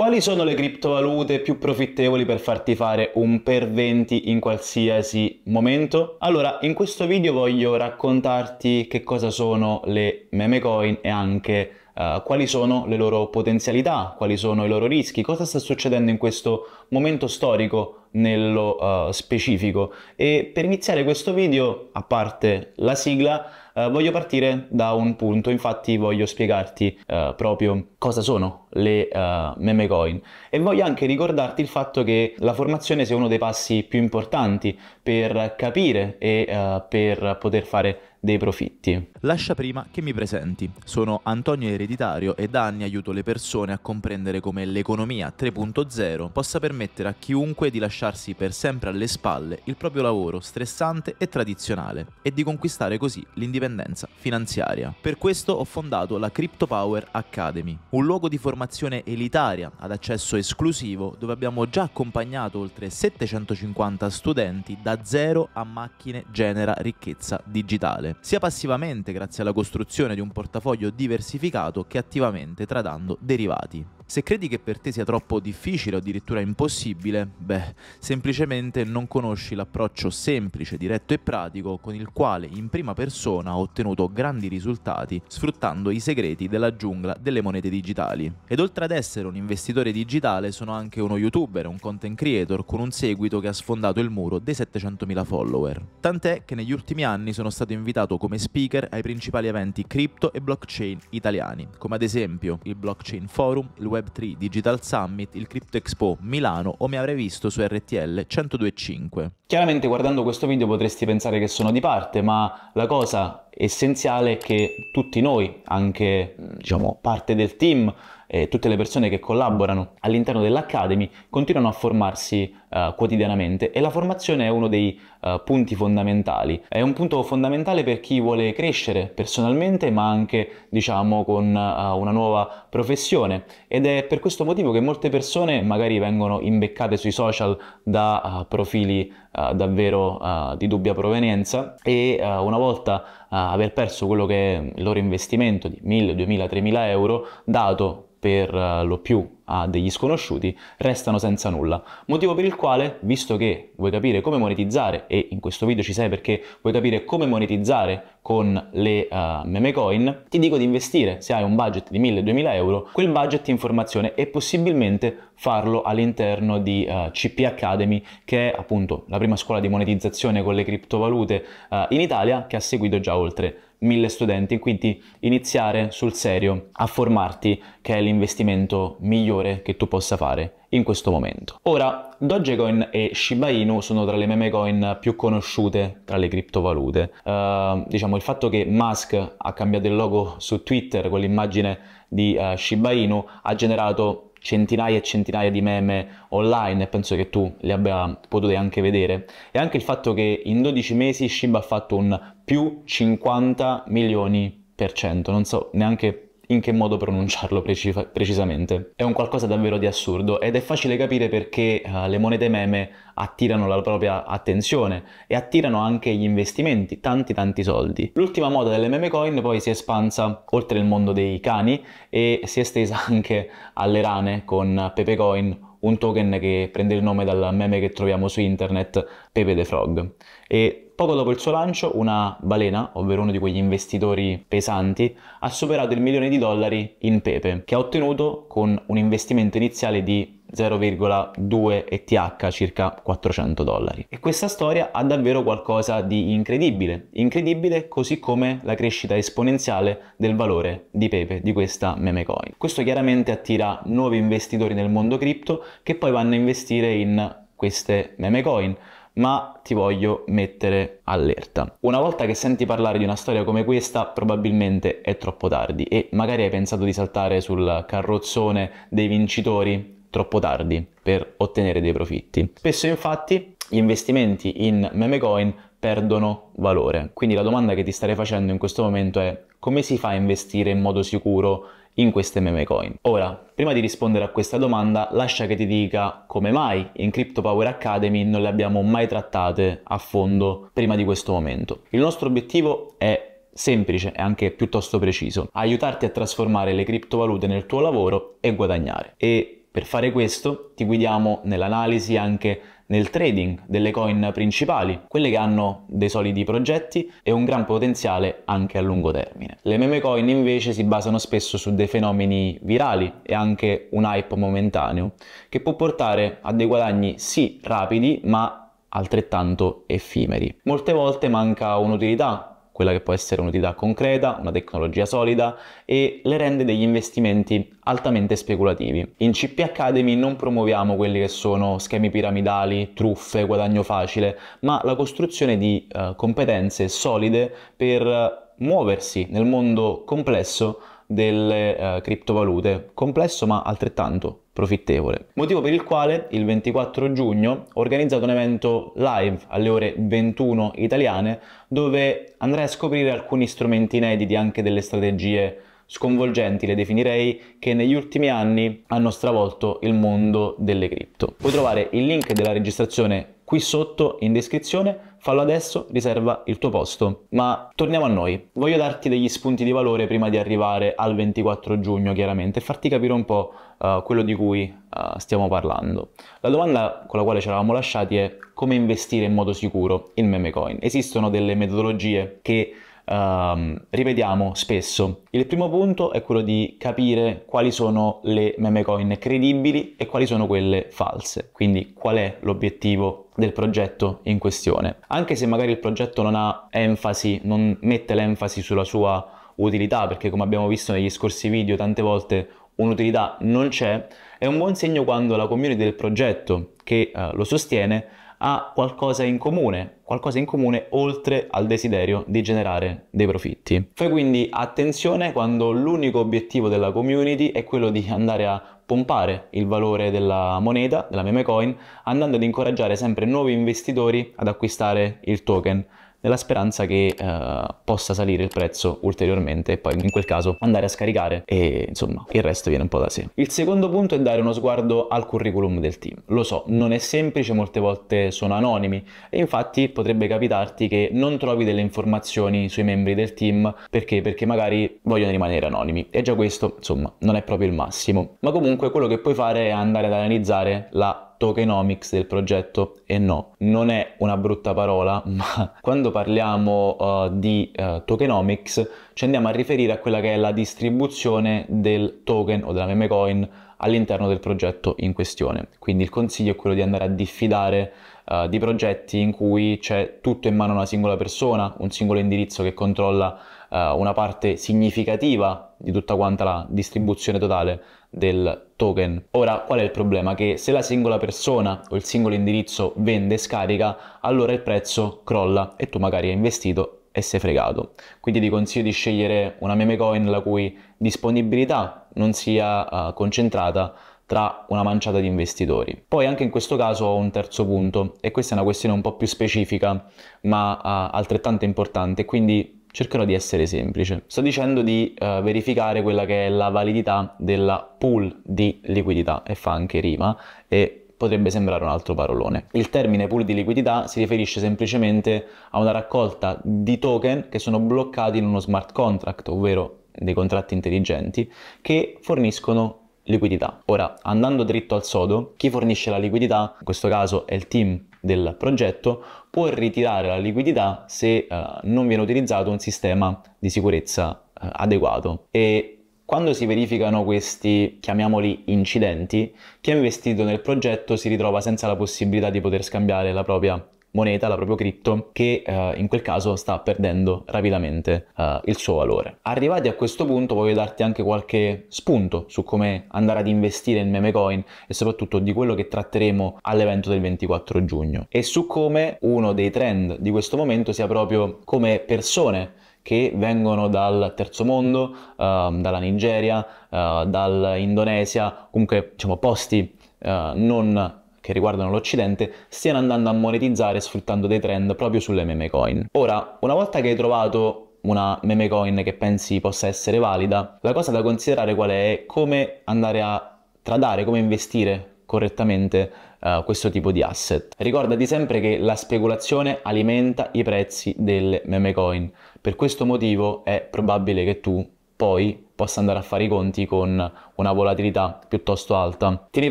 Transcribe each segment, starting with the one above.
Quali sono le criptovalute più profittevoli per farti fare un per 20 in qualsiasi momento? Allora, in questo video voglio raccontarti che cosa sono le meme coin e anche uh, quali sono le loro potenzialità, quali sono i loro rischi, cosa sta succedendo in questo momento storico nello uh, specifico. E per iniziare questo video, a parte la sigla, uh, voglio partire da un punto, infatti voglio spiegarti proprio cosa sono le uh, meme coin. E voglio anche ricordarti il fatto che la formazione sia uno dei passi più importanti per capire e uh, per poter fare dei profitti. Lascia prima che mi presenti. Sono Antonio Ereditario e da anni aiuto le persone a comprendere come l'economia 3.0 possa permettere a chiunque di lasciarsi per sempre alle spalle il proprio lavoro stressante e tradizionale e di conquistare così l'indipendenza finanziaria. Per questo ho fondato la Crypto Power Academy, un luogo di formazione formazione elitaria ad accesso esclusivo dove abbiamo già accompagnato oltre 750 studenti da zero a macchine genera ricchezza digitale, sia passivamente grazie alla costruzione di un portafoglio diversificato che attivamente tradando derivati. Se credi che per te sia troppo difficile o addirittura impossibile, beh, semplicemente non conosci l'approccio semplice, diretto e pratico con il quale in prima persona ho ottenuto grandi risultati sfruttando i segreti della giungla delle monete digitali. Ed oltre ad essere un investitore digitale sono anche uno youtuber, un content creator con un seguito che ha sfondato il muro dei 700.000 follower. Tant'è che negli ultimi anni sono stato invitato come speaker ai principali eventi cripto e blockchain italiani, come ad esempio il Blockchain Forum, il Web Web3 Digital Summit, il Crypto Expo Milano o mi avrei visto su RTL 102.5. Chiaramente guardando questo video potresti pensare che sono di parte, ma la cosa essenziale è che tutti noi, anche diciamo parte del team, eh, tutte le persone che collaborano all'interno dell'Academy continuano a formarsi eh, quotidianamente e la formazione è uno dei eh, punti fondamentali. È un punto fondamentale per chi vuole crescere personalmente ma anche diciamo con eh, una nuova professione ed è per questo motivo che molte persone magari vengono imbeccate sui social da uh, profili uh, davvero uh, di dubbia provenienza e una volta aver perso quello che è il loro investimento di 1000, 2000, 3000 euro dato per eh, lo più a degli sconosciuti, restano senza nulla. Motivo per il quale, visto che vuoi capire come monetizzare, e in questo video ci sei perché vuoi capire come monetizzare con le uh, meme coin, ti dico di investire, se hai un budget di 1000-2000 euro, quel budget in formazione e possibilmente farlo all'interno di uh, eh, CP Academy, che è appunto la prima scuola di monetizzazione con le criptovalute uh, in Italia, che ha seguito già oltre mille studenti, quindi iniziare sul serio a formarti che è l'investimento migliore che tu possa fare in questo momento. Ora, Dogecoin e Shiba Inu sono tra le meme coin più conosciute tra le criptovalute. Uh, diciamo il fatto che Musk ha cambiato il logo su Twitter con l'immagine di uh, Shiba Inu ha generato centinaia e centinaia di meme online e penso che tu li abbia potuti anche vedere e anche il fatto che in 12 mesi Shiba ha fatto un più 50 milioni per cento, non so neanche in che modo pronunciarlo precis- precisamente. È un qualcosa davvero di assurdo ed è facile capire perché uh, le monete meme attirano la propria attenzione e attirano anche gli investimenti, tanti tanti soldi. L'ultima moda delle meme coin poi si è espansa oltre il mondo dei cani e si è estesa anche alle rane con Pepe Coin un token che prende il nome dal meme che troviamo su internet, Pepe the Frog. E Poco dopo il suo lancio, una balena, ovvero uno di quegli investitori pesanti, ha superato il milione di dollari in pepe, che ha ottenuto con un investimento iniziale di 0,2 ETH, circa 400 dollari. E questa storia ha davvero qualcosa di incredibile, incredibile così come la crescita esponenziale del valore di Pepe, di questa meme coin. Questo chiaramente attira nuovi investitori nel mondo cripto che poi vanno a investire in queste meme coin ma ti voglio mettere allerta. Una volta che senti parlare di una storia come questa, probabilmente è troppo tardi e magari hai pensato di saltare sul carrozzone dei vincitori troppo tardi per ottenere dei profitti. Spesso infatti gli investimenti in meme coin perdono valore. Quindi la domanda che ti starei facendo in questo momento è come si fa a investire in modo sicuro in queste meme coin? Ora, prima di rispondere a questa domanda, lascia che ti dica come mai in Crypto Power Academy non le abbiamo mai trattate a fondo prima di questo momento. Il nostro obiettivo è semplice e anche piuttosto preciso, aiutarti a trasformare le criptovalute nel tuo lavoro e guadagnare. E per fare questo ti guidiamo nell'analisi anche nel trading delle coin principali, quelle che hanno dei solidi progetti e un gran potenziale anche a lungo termine. Le meme coin invece si basano spesso su dei fenomeni virali e anche un hype momentaneo che può portare a dei guadagni sì rapidi ma altrettanto effimeri. Molte volte manca un'utilità quella che può essere un'utilità concreta, una tecnologia solida e le rende degli investimenti altamente speculativi. In CP Academy non promuoviamo quelli che sono schemi piramidali, truffe, guadagno facile, ma la costruzione di uh, competenze solide per eh, muoversi nel mondo complesso delle eh, criptovalute, complesso ma altrettanto profittevole. Motivo per il quale il 24 giugno ho organizzato un evento live alle ore 21 italiane dove andrei a scoprire alcuni strumenti inediti anche delle strategie sconvolgenti le definirei che negli ultimi anni hanno stravolto il mondo delle cripto. Puoi trovare il link della registrazione qui sotto in descrizione fallo adesso, riserva il tuo posto. Ma torniamo a noi. Voglio darti degli spunti di valore prima di arrivare al 24 giugno, chiaramente, e farti capire un po' uh, quello di cui uh, stiamo parlando. La domanda con la quale ci eravamo lasciati è come investire in modo sicuro in meme coin. Esistono delle metodologie che um, ehm, rivediamo spesso. Il primo punto è quello di capire quali sono le meme coin credibili e quali sono quelle false, quindi qual è l'obiettivo del progetto in questione. Anche se magari il progetto non ha enfasi, non mette l'enfasi sulla sua utilità, perché come abbiamo visto negli scorsi video tante volte un'utilità non c'è, è un buon segno quando la community del progetto che uh, lo sostiene ha qualcosa in comune, qualcosa in comune oltre al desiderio di generare dei profitti. Fai quindi attenzione quando l'unico obiettivo della community è quello di andare a pompare il valore della moneta, della meme coin, andando ad incoraggiare sempre nuovi investitori ad acquistare il token nella speranza che eh, possa salire il prezzo ulteriormente e poi in quel caso andare a scaricare e insomma il resto viene un po' da sé. Il secondo punto è dare uno sguardo al curriculum del team. Lo so, non è semplice, molte volte sono anonimi e infatti potrebbe capitarti che non trovi delle informazioni sui membri del team perché? Perché magari vogliono rimanere anonimi e già questo insomma non è proprio il massimo. Ma comunque quello che puoi fare è andare ad analizzare la tokenomics del progetto e no, non è una brutta parola, ma quando parliamo uh, di uh, tokenomics ci andiamo a riferire a quella che è la distribuzione del token o della meme coin all'interno del progetto in questione. Quindi il consiglio è quello di andare a diffidare uh, di progetti in cui c'è tutto in mano a una singola persona, un singolo indirizzo che controlla eh, una parte significativa di tutta quanta la distribuzione totale del token. Ora, qual è il problema? Che se la singola persona o il singolo indirizzo vende e scarica, allora il prezzo crolla e tu magari hai investito e sei fregato. Quindi ti consiglio di scegliere una meme coin la cui disponibilità non sia uh, concentrata tra una manciata di investitori. Poi anche in questo caso ho un terzo punto e questa è una questione un po' più specifica ma uh, altrettanto importante, quindi cercherò di essere semplice. Sto dicendo di uh, verificare quella che è la validità della pool di liquidità e fa anche rima e potrebbe sembrare un altro parolone. Il termine pool di liquidità si riferisce semplicemente a una raccolta di token che sono bloccati in uno smart contract, ovvero dei contratti intelligenti, che forniscono liquidità. Ora, andando dritto al sodo, chi fornisce la liquidità, in questo caso è il team del progetto, può ritirare la liquidità se eh, non viene utilizzato un sistema di sicurezza eh, adeguato. E quando si verificano questi, chiamiamoli incidenti, chi ha investito nel progetto si ritrova senza la possibilità di poter scambiare la propria moneta, la propria cripto, che eh, in quel caso sta perdendo rapidamente eh, il suo valore. Arrivati a questo punto voglio darti anche qualche spunto su come andare ad investire in meme coin e soprattutto di quello che tratteremo all'evento del 24 giugno e su come uno dei trend di questo momento sia proprio come persone che vengono dal terzo mondo, eh, dalla Nigeria, eh, dall'Indonesia, comunque diciamo posti Uh, non che riguardano l'Occidente stiano andando a monetizzare sfruttando dei trend proprio sulle meme coin. Ora, una volta che hai trovato una meme coin che pensi possa essere valida, la cosa da considerare qual è come andare a tradare, come investire correttamente uh, questo tipo di asset. Ricordati sempre che la speculazione alimenta i prezzi delle meme coin, per questo motivo è probabile che tu poi possa andare a fare i conti con una volatilità piuttosto alta. Tieni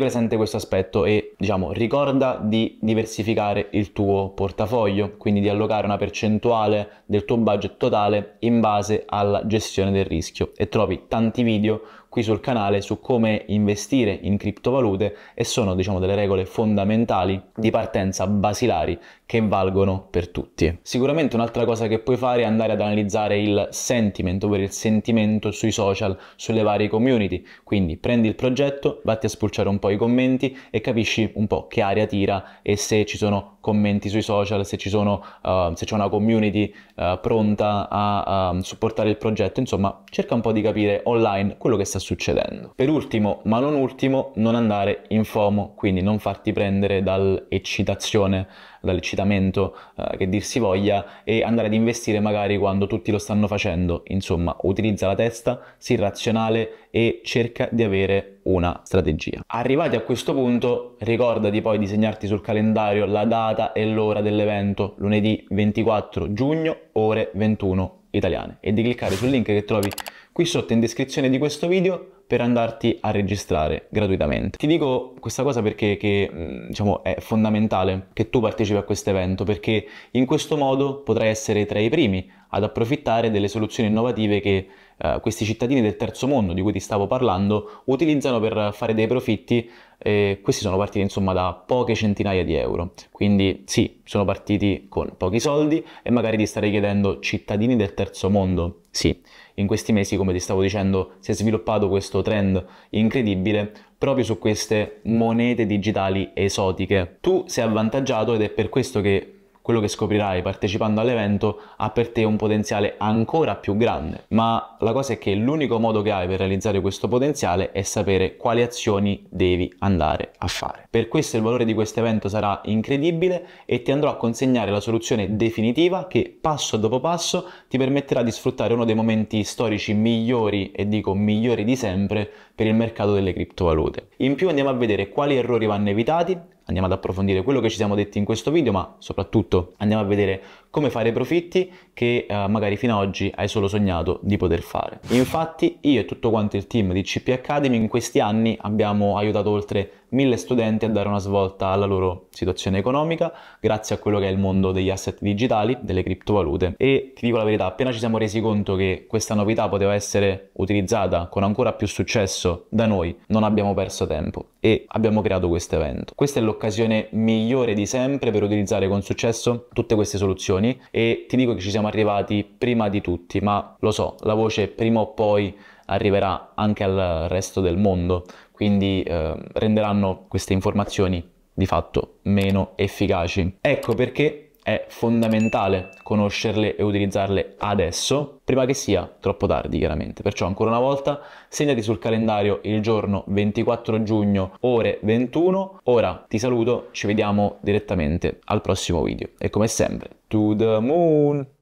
presente questo aspetto e diciamo ricorda di diversificare il tuo portafoglio, quindi di allocare una percentuale del tuo budget totale in base alla gestione del rischio e trovi tanti video qui sul canale su come investire in criptovalute e sono diciamo delle regole fondamentali di partenza basilari che valgono per tutti. Sicuramente un'altra cosa che puoi fare è andare ad analizzare il sentiment, ovvero il sentimento sui social, sulle varie community, quindi prendi il progetto, vatti a spulciare un po' i commenti e capisci un po' che aria tira e se ci sono commenti sui social, se, sono, uh, se c'è una community uh, pronta a um, supportare il progetto, insomma cerca un po' di capire online quello che sta succedendo. Per ultimo, ma non ultimo, non andare in FOMO, quindi non farti prendere dall'eccitazione dall'eccitamento eh, che dir si voglia e andare ad investire magari quando tutti lo stanno facendo. Insomma, utilizza la testa, sii razionale e cerca di avere una strategia. Arrivati a questo punto, ricordati poi di segnarti sul calendario la data e l'ora dell'evento, lunedì 24 giugno, ore 21 italiane e di cliccare sul link che trovi qui sotto in descrizione di questo video per andarti a registrare gratuitamente. Ti dico questa cosa perché che, mm, diciamo, è fondamentale che tu partecipi a questo evento perché in questo modo potrai essere tra i primi ad approfittare delle soluzioni innovative che eh, questi cittadini del terzo mondo di cui ti stavo parlando utilizzano per fare dei profitti e questi sono partiti insomma da poche centinaia di euro. Quindi sì, sono partiti con pochi soldi e magari ti starei chiedendo cittadini del terzo mondo. Sì, in questi mesi, come ti stavo dicendo, si è sviluppato questo trend incredibile proprio su queste monete digitali esotiche. Tu sei avvantaggiato ed è per questo che quello che scoprirai partecipando all'evento ha per te un potenziale ancora più grande. Ma la cosa è che l'unico modo che hai per realizzare questo potenziale è sapere quali azioni devi andare a fare. Per questo il valore di questo evento sarà incredibile e ti andrò a consegnare la soluzione definitiva che passo dopo passo ti permetterà di sfruttare uno dei momenti storici migliori e dico migliori di sempre per il mercato delle criptovalute. In più andiamo a vedere quali errori vanno evitati, andiamo ad approfondire quello che ci siamo detti in questo video, ma soprattutto andiamo a vedere come fare profitti che eh, magari fino ad oggi hai solo sognato di poter fare. Infatti io e tutto quanto il team di CP Academy in questi anni abbiamo aiutato oltre mille studenti a dare una svolta alla loro situazione economica grazie a quello che è il mondo degli asset digitali, delle criptovalute e ti dico la verità, appena ci siamo resi conto che questa novità poteva essere utilizzata con ancora più successo da noi, non abbiamo perso tempo e abbiamo creato questo evento. Questa è l'occasione migliore di sempre per utilizzare con successo tutte queste soluzioni soluzioni e ti dico che ci siamo arrivati prima di tutti, ma lo so, la voce prima o poi arriverà anche al resto del mondo, quindi eh, renderanno queste informazioni di fatto meno efficaci. Ecco perché è fondamentale conoscerle e utilizzarle adesso, prima che sia troppo tardi chiaramente. Perciò ancora una volta segnati sul calendario il giorno 24 giugno ore 21. Ora ti saluto, ci vediamo direttamente al prossimo video e come sempre, to the moon!